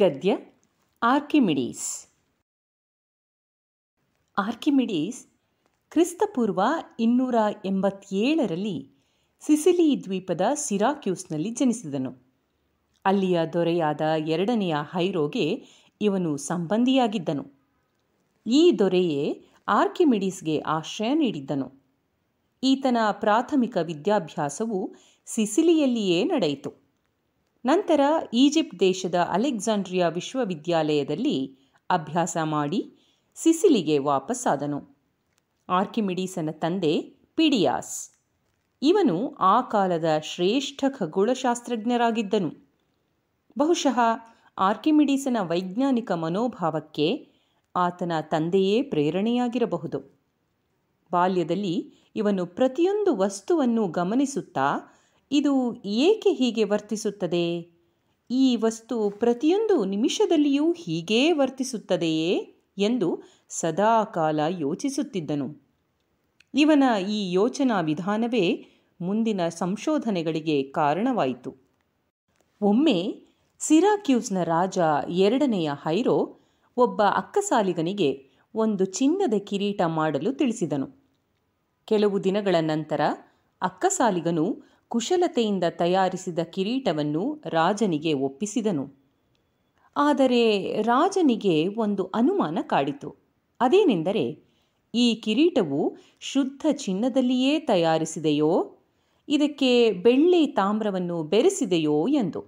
ಗದ್ಯ Archimedes Archimedes ಕ್ರಿಸ್ತಪೂರ್ವ ಇನ್ನೂರ ಎಂಬತ್ತೇಳರಲ್ಲಿ ಸಿಸಿಲಿ ದ್ವೀಪದ ಸಿರಾಕ್ಯೂಸ್ನಲ್ಲಿ ಜನಿಸಿದನು ಅಲ್ಲಿಯ ದೊರೆಯಾದ ಎರಡನೆಯ ಹೈರೋಗೆ ಇವನು ಸಂಬಂಧಿಯಾಗಿದ್ದನು ಈ ದೊರೆಯೇ ಆರ್ಕಿಮಿಡೀಸ್ಗೆ ಆಶ್ರಯ ನೀಡಿದ್ದನು ಈತನ ಪ್ರಾಥಮಿಕ ವಿದ್ಯಾಭ್ಯಾಸವು ಸಿಸಿಲಿಯಲ್ಲಿಯೇ ನಡೆಯಿತು ನಂತರ ಈಜಿಪ್ಟ್ ದೇಶದ ಅಲೆಕ್ಸಾಂಡ್ರಿಯಾ ವಿಶ್ವವಿದ್ಯಾಲಯದಲ್ಲಿ ಅಭ್ಯಾಸ ಮಾಡಿ ಸಿಸಿಲಿಗೆ ವಾಪಸ್ಸಾದನು ಆರ್ಕಿಮಿಡೀಸನ ತಂದೆ ಪಿಡಿಯಾಸ್ ಇವನು ಆ ಕಾಲದ ಶ್ರೇಷ್ಠ ಖಗೋಳಶಾಸ್ತ್ರಜ್ಞರಾಗಿದ್ದನು ಬಹುಶಃ ಆರ್ಕಿಮಿಡೀಸನ ವೈಜ್ಞಾನಿಕ ಮನೋಭಾವಕ್ಕೆ ಆತನ ತಂದೆಯೇ ಪ್ರೇರಣೆಯಾಗಿರಬಹುದು ಬಾಲ್ಯದಲ್ಲಿ ಇವನು ಪ್ರತಿಯೊಂದು ವಸ್ತುವನ್ನು ಗಮನಿಸುತ್ತಾ ಇದು ಏಕೆ ಹೀಗೆ ವರ್ತಿಸುತ್ತದೆ ಈ ವಸ್ತು ಪ್ರತಿಯೊಂದು ನಿಮಿಷದಲ್ಲಿಯೂ ಹೀಗೇ ವರ್ತಿಸುತ್ತದೆಯೇ ಎಂದು ಸದಾಕಾಲ ಯೋಚಿಸುತ್ತಿದ್ದನು ಇವನ ಈ ಯೋಚನಾ ವಿಧಾನವೇ ಮುಂದಿನ ಸಂಶೋಧನೆಗಳಿಗೆ ಕಾರಣವಾಯಿತು ಒಮ್ಮೆ ಸಿರಾಕ್ಯೂಸ್ನ ರಾಜ ಎರಡನೆಯ ಹೈರೋ ಒಬ್ಬ ಅಕ್ಕಸಾಲಿಗನಿಗೆ ಒಂದು ಚಿನ್ನದ ಕಿರೀಟ ಮಾಡಲು ತಿಳಿಸಿದನು ಕೆಲವು ದಿನಗಳ ನಂತರ ಅಕ್ಕಸಾಲಿಗನು ಕುಶಲತೆಯಿಂದ ತಯಾರಿಸಿದ ಕಿರೀಟವನ್ನು ರಾಜನಿಗೆ ಒಪ್ಪಿಸಿದನು ಆದರೆ ರಾಜನಿಗೆ ಒಂದು ಅನುಮಾನ ಕಾಡಿತು ಅದೇನೆಂದರೆ ಈ ಕಿರೀಟವು ಶುದ್ಧ ಚಿನ್ನದಲ್ಲಿಯೇ ತಯಾರಿಸಿದೆಯೋ ಇದಕ್ಕೆ ಬೆಳ್ಳಿ ತಾಮ್ರವನ್ನು ಬೆರೆಸಿದೆಯೋ ಎಂದು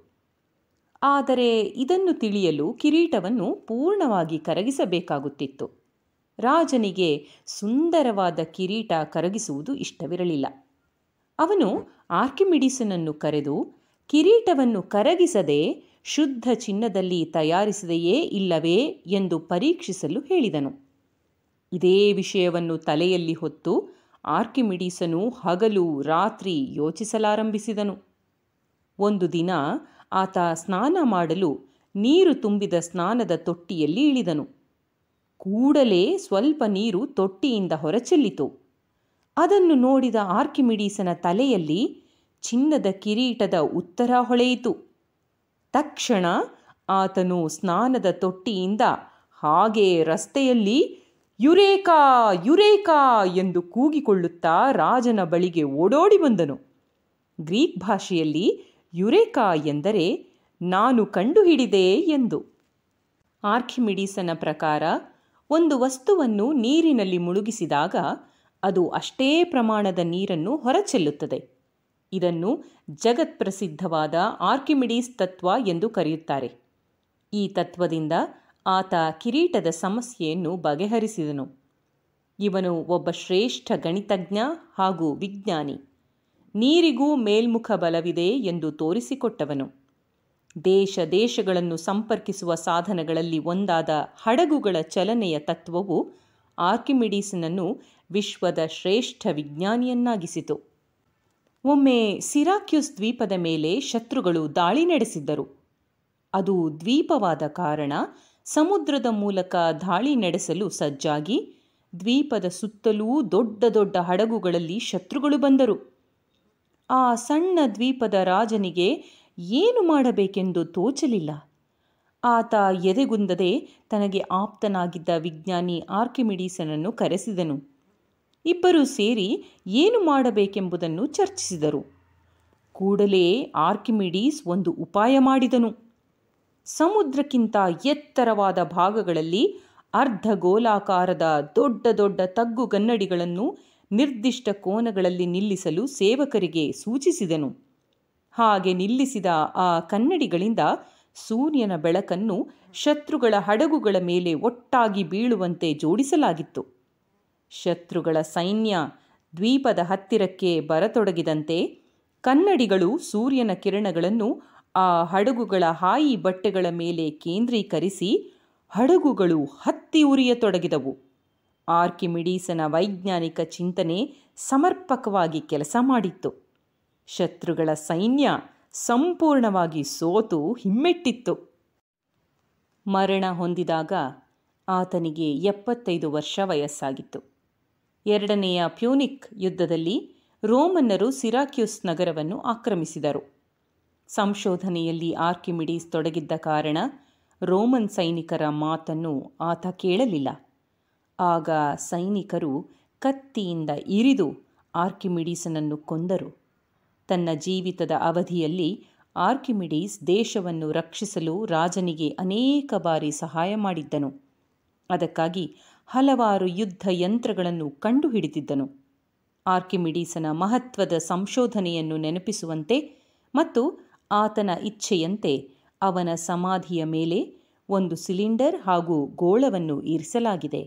ಆದರೆ ಇದನ್ನು ತಿಳಿಯಲು ಕಿರೀಟವನ್ನು ಪೂರ್ಣವಾಗಿ ಕರಗಿಸಬೇಕಾಗುತ್ತಿತ್ತು ರಾಜನಿಗೆ ಸುಂದರವಾದ ಕಿರೀಟ ಕರಗಿಸುವುದು ಇಷ್ಟವಿರಲಿಲ್ಲ ಅವನು ಆರ್ಕಿಮಿಡಿಸನನ್ನು ಕರೆದು ಕಿರೀಟವನ್ನು ಕರಗಿಸದೆ ಶುದ್ಧ ಚಿನ್ನದಲ್ಲಿ ತಯಾರಿಸಿದೆಯೇ ಇಲ್ಲವೇ ಎಂದು ಪರೀಕ್ಷಿಸಲು ಹೇಳಿದನು ಇದೇ ವಿಷಯವನ್ನು ತಲೆಯಲ್ಲಿ ಹೊತ್ತು ಆರ್ಕಿಮಿಡೀಸನು ಹಗಲು ರಾತ್ರಿ ಯೋಚಿಸಲಾರಂಭಿಸಿದನು ಒಂದು ದಿನ ಆತ ಸ್ನಾನ ಮಾಡಲು ನೀರು ತುಂಬಿದ ಸ್ನಾನದ ತೊಟ್ಟಿಯಲ್ಲಿ ಇಳಿದನು ಕೂಡಲೇ ಸ್ವಲ್ಪ ನೀರು ತೊಟ್ಟಿಯಿಂದ ಹೊರಚೆಲ್ಲಿತು ಅದನ್ನು ನೋಡಿದ ಆರ್ಕಿಮಿಡೀಸನ ತಲೆಯಲ್ಲಿ ಚಿನ್ನದ ಕಿರೀಟದ ಉತ್ತರ ಹೊಳೆಯಿತು ತಕ್ಷಣ ಆತನು ಸ್ನಾನದ ತೊಟ್ಟಿಯಿಂದ ಹಾಗೆ ರಸ್ತೆಯಲ್ಲಿ ಯುರೇಕಾ ಯುರೇಕಾ ಎಂದು ಕೂಗಿಕೊಳ್ಳುತ್ತಾ ರಾಜನ ಬಳಿಗೆ ಓಡೋಡಿ ಬಂದನು ಗ್ರೀಕ್ ಭಾಷೆಯಲ್ಲಿ ಯುರೇಕಾ ಎಂದರೆ ನಾನು ಕಂಡುಹಿಡಿದೆ ಎಂದು ಆರ್ಕಿಮಿಡೀಸನ ಪ್ರಕಾರ ಒಂದು ವಸ್ತುವನ್ನು ನೀರಿನಲ್ಲಿ ಮುಳುಗಿಸಿದಾಗ ಅದು ಅಷ್ಟೇ ಪ್ರಮಾಣದ ನೀರನ್ನು ಹೊರಚೆಲ್ಲುತ್ತದೆ ಇದನ್ನು ಜಗತ್ಪ್ರಸಿದ್ಧವಾದ ಆರ್ಕಿಮಿಡೀಸ್ ತತ್ವ ಎಂದು ಕರೆಯುತ್ತಾರೆ ಈ ತತ್ವದಿಂದ ಆತ ಕಿರೀಟದ ಸಮಸ್ಯೆಯನ್ನು ಬಗೆಹರಿಸಿದನು ಇವನು ಒಬ್ಬ ಶ್ರೇಷ್ಠ ಗಣಿತಜ್ಞ ಹಾಗೂ ವಿಜ್ಞಾನಿ ನೀರಿಗೂ ಮೇಲ್ಮುಖ ಬಲವಿದೆ ಎಂದು ತೋರಿಸಿಕೊಟ್ಟವನು ದೇಶ ದೇಶಗಳನ್ನು ಸಂಪರ್ಕಿಸುವ ಸಾಧನಗಳಲ್ಲಿ ಒಂದಾದ ಹಡಗುಗಳ ಚಲನೆಯ ತತ್ವವು ಆರ್ಕಿಮಿಡೀಸ್ನನ್ನು ವಿಶ್ವದ ಶ್ರೇಷ್ಠ ವಿಜ್ಞಾನಿಯನ್ನಾಗಿಸಿತು ಒಮ್ಮೆ ಸಿರಾಕ್ಯೂಸ್ ದ್ವೀಪದ ಮೇಲೆ ಶತ್ರುಗಳು ದಾಳಿ ನಡೆಸಿದ್ದರು ಅದು ದ್ವೀಪವಾದ ಕಾರಣ ಸಮುದ್ರದ ಮೂಲಕ ದಾಳಿ ನಡೆಸಲು ಸಜ್ಜಾಗಿ ದ್ವೀಪದ ಸುತ್ತಲೂ ದೊಡ್ಡ ದೊಡ್ಡ ಹಡಗುಗಳಲ್ಲಿ ಶತ್ರುಗಳು ಬಂದರು ಆ ಸಣ್ಣ ದ್ವೀಪದ ರಾಜನಿಗೆ ಏನು ಮಾಡಬೇಕೆಂದು ತೋಚಲಿಲ್ಲ ಆತ ಎದೆಗುಂದದೆ ತನಗೆ ಆಪ್ತನಾಗಿದ್ದ ವಿಜ್ಞಾನಿ ಆರ್ಕಿಮಿಡೀಸನನ್ನು ಕರೆಸಿದನು ಇಬ್ಬರೂ ಸೇರಿ ಏನು ಮಾಡಬೇಕೆಂಬುದನ್ನು ಚರ್ಚಿಸಿದರು ಕೂಡಲೇ ಆರ್ಕಿಮಿಡೀಸ್ ಒಂದು ಉಪಾಯ ಮಾಡಿದನು ಸಮುದ್ರಕ್ಕಿಂತ ಎತ್ತರವಾದ ಭಾಗಗಳಲ್ಲಿ ಅರ್ಧ ಗೋಲಾಕಾರದ ದೊಡ್ಡ ದೊಡ್ಡ ತಗ್ಗುಗನ್ನಡಿಗಳನ್ನು ನಿರ್ದಿಷ್ಟ ಕೋನಗಳಲ್ಲಿ ನಿಲ್ಲಿಸಲು ಸೇವಕರಿಗೆ ಸೂಚಿಸಿದನು ಹಾಗೆ ನಿಲ್ಲಿಸಿದ ಆ ಕನ್ನಡಿಗಳಿಂದ ಸೂರ್ಯನ ಬೆಳಕನ್ನು ಶತ್ರುಗಳ ಹಡಗುಗಳ ಮೇಲೆ ಒಟ್ಟಾಗಿ ಬೀಳುವಂತೆ ಜೋಡಿಸಲಾಗಿತ್ತು ಶತ್ರುಗಳ ಸೈನ್ಯ ದ್ವೀಪದ ಹತ್ತಿರಕ್ಕೆ ಬರತೊಡಗಿದಂತೆ ಕನ್ನಡಿಗಳು ಸೂರ್ಯನ ಕಿರಣಗಳನ್ನು ಆ ಹಡಗುಗಳ ಹಾಯಿ ಬಟ್ಟೆಗಳ ಮೇಲೆ ಕೇಂದ್ರೀಕರಿಸಿ ಹಡಗುಗಳು ಹತ್ತಿ ಉರಿಯತೊಡಗಿದವು ಆರ್ಕಿಮಿಡೀಸನ ವೈಜ್ಞಾನಿಕ ಚಿಂತನೆ ಸಮರ್ಪಕವಾಗಿ ಕೆಲಸ ಮಾಡಿತ್ತು ಶತ್ರುಗಳ ಸೈನ್ಯ ಸಂಪೂರ್ಣವಾಗಿ ಸೋತು ಹಿಮ್ಮೆಟ್ಟಿತ್ತು ಮರಣ ಹೊಂದಿದಾಗ ಆತನಿಗೆ ಎಪ್ಪತ್ತೈದು ವರ್ಷ ವಯಸ್ಸಾಗಿತ್ತು ಎರಡನೆಯ ಪ್ಯೂನಿಕ್ ಯುದ್ಧದಲ್ಲಿ ರೋಮನ್ನರು ಸಿರಾಕ್ಯೂಸ್ ನಗರವನ್ನು ಆಕ್ರಮಿಸಿದರು ಸಂಶೋಧನೆಯಲ್ಲಿ ಆರ್ಕಿಮಿಡೀಸ್ ತೊಡಗಿದ್ದ ಕಾರಣ ರೋಮನ್ ಸೈನಿಕರ ಮಾತನ್ನು ಆತ ಕೇಳಲಿಲ್ಲ ಆಗ ಸೈನಿಕರು ಕತ್ತಿಯಿಂದ ಇರಿದು ಆರ್ಕಿಮಿಡೀಸನನ್ನು ಕೊಂದರು ತನ್ನ ಜೀವಿತದ ಅವಧಿಯಲ್ಲಿ ಆರ್ಕಿಮಿಡೀಸ್ ದೇಶವನ್ನು ರಕ್ಷಿಸಲು ರಾಜನಿಗೆ ಅನೇಕ ಬಾರಿ ಸಹಾಯ ಮಾಡಿದ್ದನು ಅದಕ್ಕಾಗಿ ಹಲವಾರು ಯುದ್ಧ ಯಂತ್ರಗಳನ್ನು ಕಂಡುಹಿಡಿದಿದ್ದನು ಆರ್ಕಿಮಿಡೀಸನ ಮಹತ್ವದ ಸಂಶೋಧನೆಯನ್ನು ನೆನಪಿಸುವಂತೆ ಮತ್ತು ಆತನ ಇಚ್ಛೆಯಂತೆ ಅವನ ಸಮಾಧಿಯ ಮೇಲೆ ಒಂದು ಸಿಲಿಂಡರ್ ಹಾಗೂ ಗೋಳವನ್ನು ಇರಿಸಲಾಗಿದೆ